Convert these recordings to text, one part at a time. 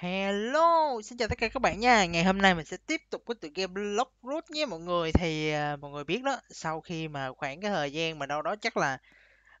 Hello, xin chào tất cả các bạn nha. Ngày hôm nay mình sẽ tiếp tục với tựa game Block Root nhé mọi người. Thì uh, mọi người biết đó, sau khi mà khoảng cái thời gian mà đâu đó chắc là uh,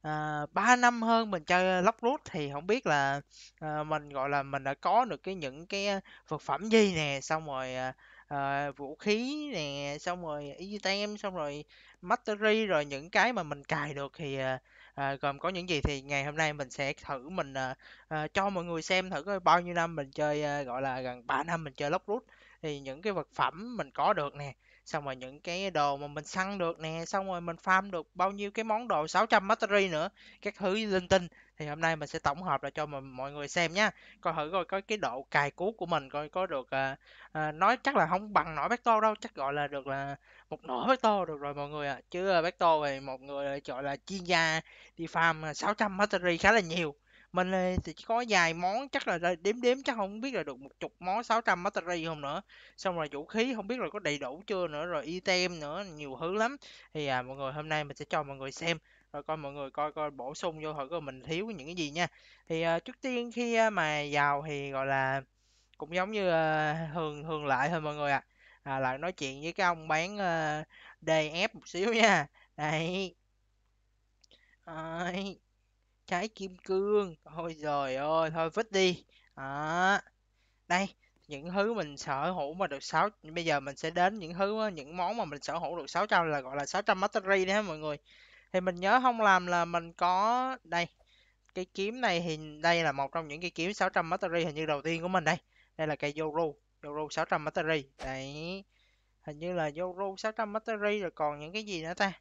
à, 3 năm hơn mình chơi Block Root thì không biết là uh, mình gọi là mình đã có được cái những cái vật phẩm gì nè, xong rồi uh, ờ, vũ khí nè xong rồi item xong rồi mastery rồi những cái mà mình cài được thì ờ, ờ, gồm có những gì thì ngày hôm nay mình sẽ thử mình ờ, ờ, cho mọi người xem thử coi bao nhiêu năm mình chơi ờ, gọi là gần 3 năm mình chơi lốc rút thì những cái vật phẩm mình có được nè xong rồi những cái đồ mà mình săn được nè xong rồi mình farm được bao nhiêu cái món đồ 600 mastery nữa các thứ linh tinh thì hôm nay mình sẽ tổng hợp lại cho mọi người xem nhá coi thử coi có cái độ cài cú của mình coi có được à, à, nói chắc là không bằng nổi bác tô đâu chắc gọi là được là một nửa bác tô được rồi mọi người ạ à. chứ bác tô thì một người gọi là chuyên gia đi farm 600 à, mastery khá là nhiều mình thì chỉ có vài món chắc là đếm đếm chắc không biết là được một chục món 600 battery không nữa xong rồi vũ khí không biết là có đầy đủ chưa nữa rồi item nữa nhiều thứ lắm thì à, mọi người hôm nay mình sẽ cho mọi người xem rồi coi mọi người coi coi bổ sung vô thử coi mình thiếu những cái gì nha thì à, trước tiên khi à, mà vào thì gọi là cũng giống như à, thường thường lại thôi mọi người ạ à. à, lại nói chuyện với cái ông bán à, ép một xíu nha đây Đấy trái kim cương thôi rồi ơi thôi vứt đi à, đây những thứ mình sở hữu mà được sáu bây giờ mình sẽ đến những thứ ờ, những món mà mình sở hữu được 600 là gọi là 600 battery đấy mọi người thì mình nhớ không làm là mình có đây cái kiếm này thì đây là một trong những cái kiếm 600 battery hình như đầu tiên của mình đây đây là cây Yoru Yoru 600 battery đấy hình như là Yoru 600 battery rồi còn những cái gì nữa ta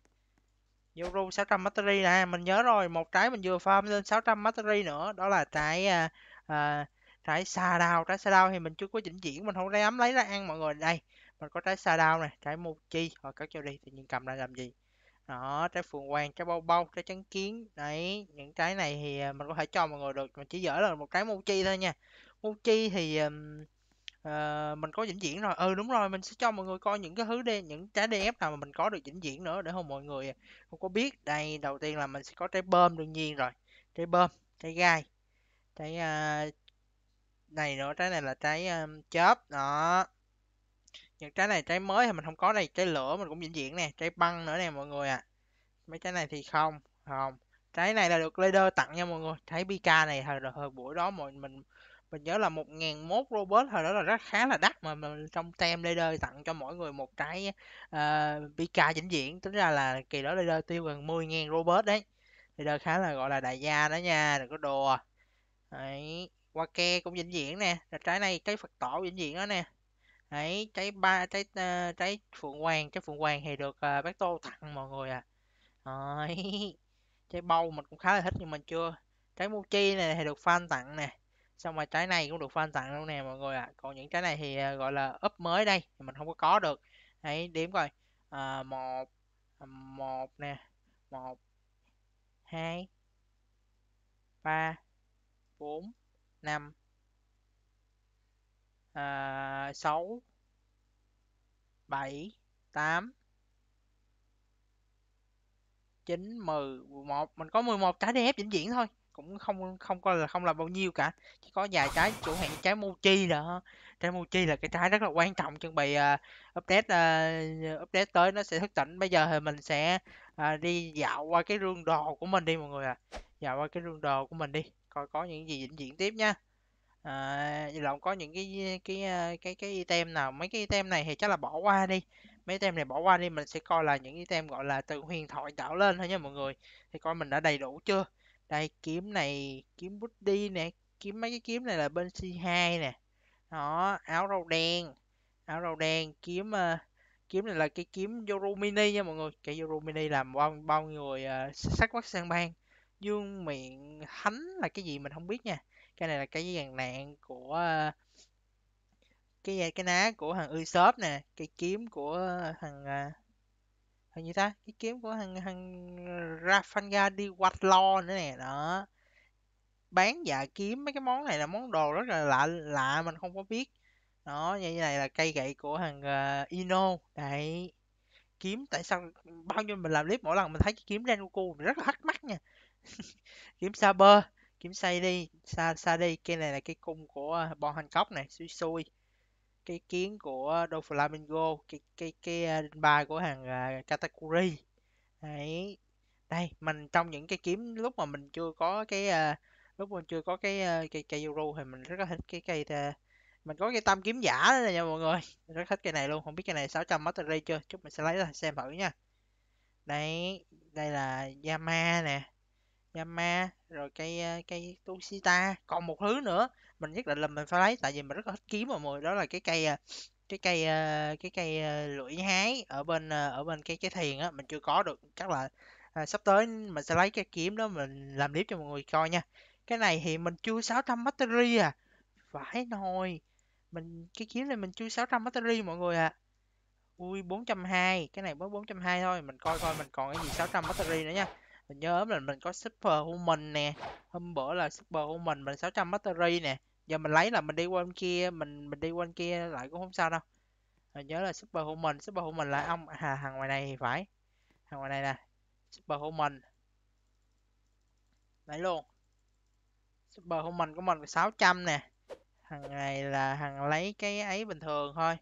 Euro 600 battery nè mình nhớ rồi một trái mình vừa farm lên 600 battery nữa đó là trái à, à, trái sa đao trái sa đao thì mình chưa có chỉnh diễn mình không dám lấy ra ăn mọi người đây mình có trái sa đao này trái mochi rồi cắt cho đi thì nhìn cầm ra làm gì đó trái phượng hoàng trái bao bao trái trắng kiến đấy những trái này thì à, mình có thể cho mọi người được mà chỉ dở là một trái mochi thôi nha mochi thì um, ờ, mình có vĩnh viễn rồi ừ đúng rồi mình sẽ cho mọi người coi những cái thứ đen những trái DF nào mà mình có được vĩnh viễn nữa để không mọi người không có biết đây đầu tiên là mình sẽ có trái bơm đương nhiên rồi trái bơm trái gai trái uh, này nữa trái này là trái um, chớp đó những trái này trái mới thì mình không có đây trái lửa mình cũng vĩnh viễn nè trái băng nữa nè mọi người ạ à. mấy trái này thì không không trái này là được leader tặng nha mọi người trái pk này hồi, hồi buổi đó mọi mình mình nhớ là một ngàn mốt robot hồi đó là rất khá là đắt mà, trong tem leader tặng cho mỗi người một cái uh, ờ, PK vĩnh viễn tính ra là kỳ đó leader tiêu gần 10 ngàn robot đấy leader khá là gọi là đại gia đó nha đừng có đùa đấy qua ke cũng vĩnh viễn nè trái này cái phật tổ vĩnh viễn đó nè đấy trái ba trái uh, trái phượng hoàng trái phượng hoàng thì được uh, bác tô tặng mọi người à đấy. trái bầu mình cũng khá là thích nhưng mà chưa trái mochi này thì được fan tặng nè xong rồi trái này cũng được fan tặng luôn nè mọi người ạ à. còn những trái này thì à, gọi là up mới đây thì mình không có có được hãy đếm coi à, một à, một nè một hai ba bốn năm à, sáu bảy tám chín mười một mình có mười một trái đẹp vĩnh viễn thôi cũng không không coi là không là bao nhiêu cả chỉ có vài trái chủ hạn trái mochi nữa trái mochi là cái trái rất là quan trọng chuẩn bị uh, update uh, update tới nó sẽ thức tỉnh bây giờ thì mình sẽ uh, đi dạo qua cái rương đồ của mình đi mọi người à. dạo qua cái rương đồ của mình đi coi có những gì diễn viễn tiếp nha à, lộn có những cái cái cái cái item nào mấy cái item này thì chắc là bỏ qua đi mấy item này bỏ qua đi mình sẽ coi là những item gọi là từ huyền thoại tạo lên thôi nha mọi người thì coi mình đã đầy đủ chưa đây kiếm này kiếm bút đi nè kiếm mấy cái kiếm này là bên C2 nè đó áo râu đen áo râu đen kiếm uh, kiếm này là cái kiếm Euro Mini nha mọi người cái Euro Mini làm bao bao người uh, sắc quắc sang bang dương miệng hánh là cái gì mình không biết nha cái này là cái dàn nạn của uh, cái cái ná của thằng Usopp nè cái kiếm của thằng uh, hình như ta cái kiếm của thằng thằng Rafanga đi quạt lo nữa nè đó bán giả dạ kiếm mấy cái món này là món đồ rất là lạ lạ mình không có biết đó như thế này là cây gậy của thằng uh, Ino đấy kiếm tại sao bao nhiêu mình làm clip mỗi lần mình thấy cái kiếm Rengoku rất là thắc mắc nha kiếm Saber kiếm say Sadie Sa đi cây này là cây cung của ờ, Bon Hancock này xui xui cái kiến của Do Flamingo cái cái cái uh, của hàng à, Katakuri đấy đây mình trong những cái kiếm lúc mà mình chưa có cái uh, lúc mình chưa có cái cây cây Yuru thì mình rất là thích cái cây uh, mình có cái tam kiếm giả đó nha mọi người rất thích cây này luôn không biết cây này 600 mastery chưa chút mình sẽ lấy ra xem thử nha đấy đây là Yama nè Yama rồi cây cây Tushita còn một thứ nữa mình nhất định là mình phải lấy tại vì mình rất là thích kiếm mọi người đó là cái cây à, cái cây à, cái cây à, lưỡi hái ở bên ở bên cái cái thiền á mình chưa có được chắc là à, sắp tới mình sẽ lấy cái kiếm đó mình làm clip cho mọi người coi nha cái này thì mình chưa 600 battery à phải nồi mình cái kiếm này mình chưa 600 battery mọi người ạ à. ui 402 cái này mới 402 thôi mình coi coi mình còn cái gì 600 battery nữa nha mình nhớ là mình có super human nè hôm bữa là super human mình 600 battery nè giờ mình lấy là mình đi qua bên kia mình mình đi qua bên kia lại cũng không sao đâu mình nhớ là super hữu mình super hữu mình là ông à, hàng ngoài này thì phải hàng ngoài này nè super hữu mình lấy luôn super hữu mình của mình sáu trăm nè hàng ngày là hàng lấy cái ấy bình thường thôi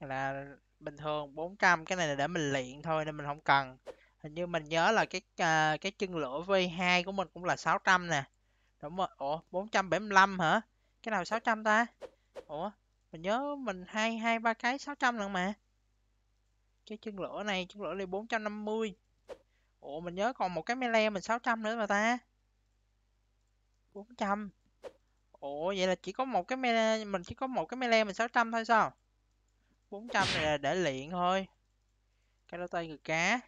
là bình thường 400 cái này là để mình luyện thôi nên mình không cần hình như mình nhớ là cái uh, cái chân lửa V2 của mình cũng là 600 nè Đúng rồi. Ủa, 475 hả? Cái nào 600 ta? Ủa, mình nhớ mình hai hai ba cái 600 lần mà. Cái chân lửa này, chân lửa này 450. Ủa, mình nhớ còn một cái melee mình 600 nữa mà ta. 400. Ủa, vậy là chỉ có một cái melee, mình chỉ có một cái melee mình 600 thôi sao? 400 này là để luyện thôi. Karate người cá.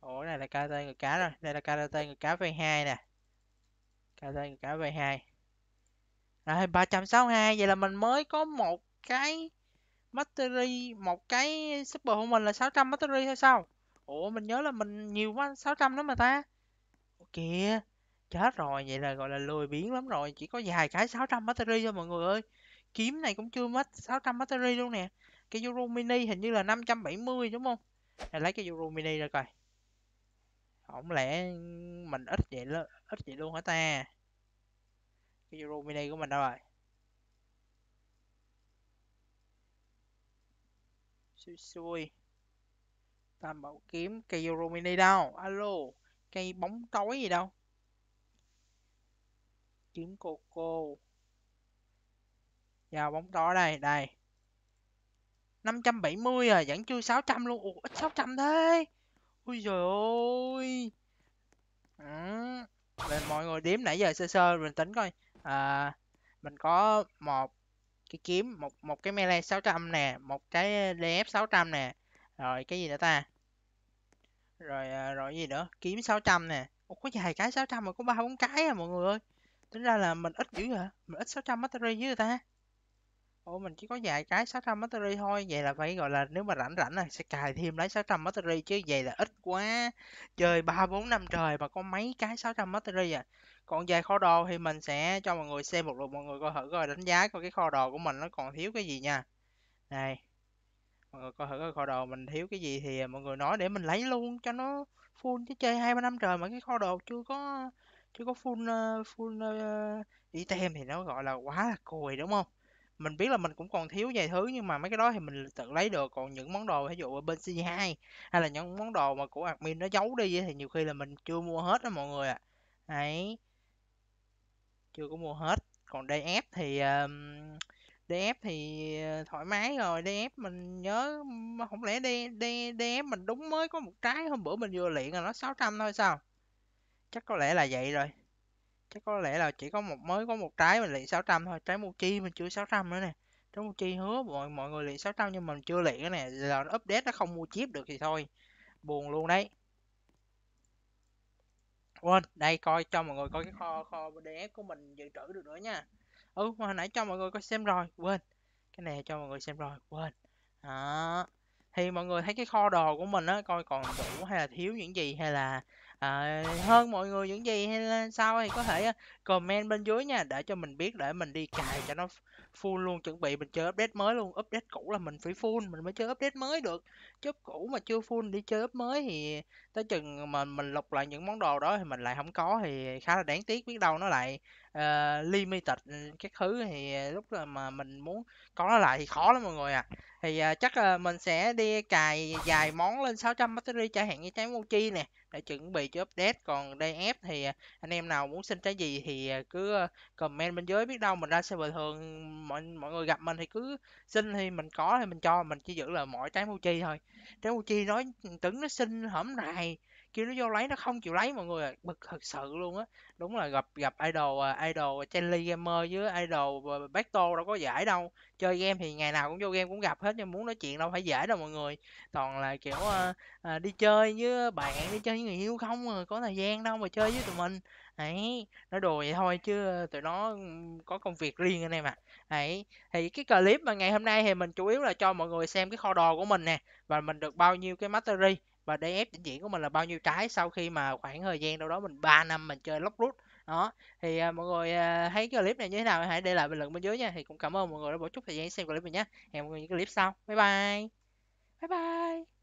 Ủa, này là karate người cá rồi. Đây là karate người cá V2 nè cả đây cả về hai rồi 362 vậy là mình mới có một cái battery một cái super của mình là 600 battery thôi sao ủa mình nhớ là mình nhiều quá 600 lắm mà ta kìa chết rồi vậy là gọi là lười biếng lắm rồi chỉ có vài cái 600 battery thôi mọi người ơi kiếm này cũng chưa mất 600 battery luôn nè cái Euro Mini hình như là 570 đúng không Để lấy cái Euro Mini ra coi không lẽ mình ít vậy đó Ít vậy luôn hả ta? Cái Euro Mini của mình đâu rồi? Xui xui. Tam bảo kiếm cây Euro Mini đâu? Alo, cây bóng tối gì đâu? Kiếm cô cô. Dạ, vào bóng tối đây, đây. 570 à, vẫn chưa 600 luôn. Ủa, ít 600 thế. ui giời ơi. Ừ mình mọi người đếm nãy giờ sơ sơ mình tính coi. À, mình có một cái kiếm, một một cái melee 600 nè, một cái DF 600 nè. Rồi cái gì nữa ta? Rồi à, rồi gì nữa? Kiếm 600 nè. Ủa có vài cái 600 mà có ba bốn cái à mọi người ơi. Tính ra là mình ít dữ hả? Mình ít 600 battery với người ta. Ủa mình chỉ có vài cái 600 battery thôi Vậy là phải gọi là nếu mà rảnh rảnh này sẽ cài thêm lấy 600 battery Chứ vậy là ít quá Chơi 3-4 năm trời mà có mấy cái 600 battery à Còn về kho đồ thì mình sẽ cho mọi người xem một lượt Mọi người coi thử coi đánh giá coi cái kho đồ của mình nó còn thiếu cái gì nha Này Mọi người coi thử coi kho đồ mình thiếu cái gì thì mọi người nói để mình lấy luôn cho nó full chứ chơi 2-3 năm trời mà cái kho đồ chưa có chưa có full ờ, full uh, item thì nó gọi là quá là cùi đúng không mình biết là mình cũng còn thiếu vài thứ nhưng mà mấy cái đó thì mình tự lấy được còn những món đồ ví dụ ở bên C2 hay là những món đồ mà của admin nó giấu đi thì nhiều khi là mình chưa mua hết đó mọi người ạ à. đấy chưa có mua hết còn DF thì uh, DF thì ờ, thoải mái rồi DF mình nhớ không lẽ D, DF mình đúng mới có một trái hôm bữa mình vừa luyện là nó 600 thôi sao chắc có lẽ là vậy rồi chắc có lẽ là chỉ có một mới có một trái mình luyện 600 thôi trái chi mình chưa 600 nữa nè trái chi hứa mọi mọi người luyện 600 nhưng mình chưa luyện nữa nè giờ nó update nó không mua chip được thì thôi buồn luôn đấy quên đây coi cho mọi người coi cái kho kho DF của mình dự trữ được nữa nha ừ hồi nãy cho mọi người coi xem rồi quên cái này cho mọi người xem rồi quên đó thì mọi người thấy cái kho đồ của mình á coi còn đủ hay là thiếu những gì hay là à, hơn mọi người những gì hay là sao thì có thể comment bên dưới nha để cho mình biết để mình đi cài cho nó full luôn chuẩn bị mình chơi update mới luôn update cũ là mình phải full mình mới chơi update mới được chứ cũ mà chưa full đi chơi up mới thì tới chừng mà mình lục lại những món đồ đó thì mình lại không có thì khá là đáng tiếc biết đâu nó lại uh, limited ừ, các thứ thì lúc mà mình muốn có nó lại thì khó lắm mọi người à thì uh, chắc uh, mình sẽ đi cài dài món lên 600 battery chẳng hạn như trái mochi nè để chuẩn bị cho update còn đây ép thì anh em nào muốn xin trái gì thì thì à, cứ ờ, comment bên dưới biết đâu mình ra server thường mọi mọi người gặp mình thì cứ xin thì mình có thì mình cho mình chỉ giữ là mỗi trái mochi thôi trái mochi nói tướng nó xinh hổm rày kêu nó vô lấy nó không chịu lấy mọi người à. bực thật sự luôn á đúng là gặp gặp idol à, idol à, Chenly gamer với idol à, Bacto đâu có dễ đâu chơi game thì ngày nào cũng vô game cũng gặp hết nhưng muốn nói chuyện đâu phải dễ đâu mọi người toàn là kiểu à, à, đi chơi với bạn đi chơi với người yêu không à, có thời gian đâu mà chơi với tụi mình ấy nó đùa vậy thôi chứ tụi nó ừ, có công việc riêng anh em ạ ấy thì cái clip mà ngày hôm nay thì mình chủ yếu là cho mọi người xem cái kho đồ của mình nè và mình được bao nhiêu cái mastery và ép đỉnh diễn của mình là bao nhiêu trái sau khi mà khoảng thời gian đâu đó mình 3 năm mình chơi lock rút đó thì uh, mọi người uh, thấy cái clip này như thế nào hãy để lại bình luận bên dưới nha thì cũng cảm ơn mọi người đã bỏ chút thời gian xem clip mình nhé hẹn mọi người những clip sau bye bye bye bye